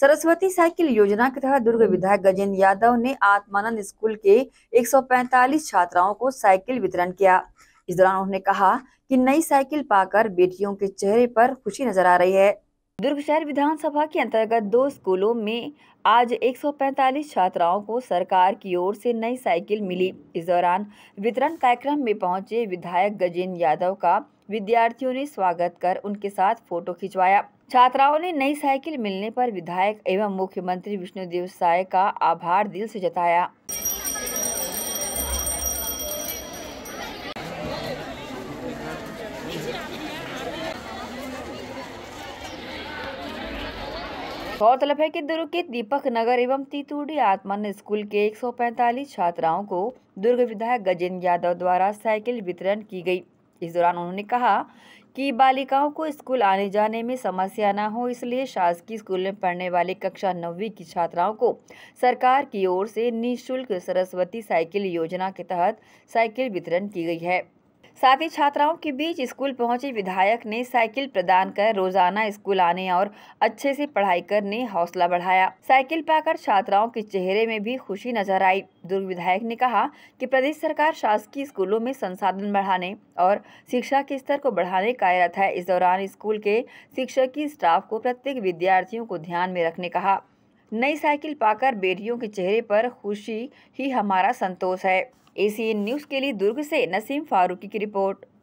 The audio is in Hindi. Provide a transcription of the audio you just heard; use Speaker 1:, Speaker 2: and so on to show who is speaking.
Speaker 1: सरस्वती साइकिल योजना के तहत दुर्ग हम्म। विधायक गजेंद्र यादव ने आत्मानंद स्कूल के 145 छात्राओं को साइकिल वितरण किया इस दौरान उन्होंने कहा कि नई साइकिल पाकर बेटियों के चेहरे पर खुशी नजर आ रही है दुर्ग शहर विधानसभा के अंतर्गत दो स्कूलों में आज 145 छात्राओं को सरकार की ओर से नई साइकिल मिली इस दौरान वितरण कार्यक्रम में पहुंचे विधायक गजेंद्र यादव का विद्यार्थियों ने स्वागत कर उनके साथ फोटो खिंचवाया छात्राओं ने नई साइकिल मिलने पर विधायक एवं मुख्यमंत्री विष्णुदेव साय का आभार दिल से जताया गौरतलब है कि दुर्ग के दीपक नगर एवं तीतूडी आत्मन स्कूल के 145 छात्राओं को दुर्ग विधायक गजेंद्र यादव द्वारा साइकिल वितरण की गई इस दौरान उन्होंने कहा कि बालिकाओं को स्कूल आने जाने में समस्या न हो इसलिए शासकीय स्कूल में पढ़ने वाले कक्षा नौवीं की छात्राओं को सरकार की ओर से निःशुल्क सरस्वती साइकिल योजना के तहत साइकिल वितरण की गई है साथ ही छात्राओं के बीच स्कूल पहुंचे विधायक ने साइकिल प्रदान कर रोजाना स्कूल आने और अच्छे से पढ़ाई करने हौसला बढ़ाया साइकिल पाकर छात्राओं के चेहरे में भी खुशी नजर आई दुर्ग विधायक ने कहा कि प्रदेश सरकार शासकीय स्कूलों में संसाधन बढ़ाने और शिक्षा के स्तर को बढ़ाने कार्यरत है इस दौरान स्कूल के की स्टाफ को प्रत्येक विद्यार्थियों को ध्यान में रखने कहा नई साइकिल पाकर बेटियों के चेहरे पर खुशी ही हमारा संतोष है एसीएन न्यूज़ के लिए दुर्ग से नसीम फारूकी की रिपोर्ट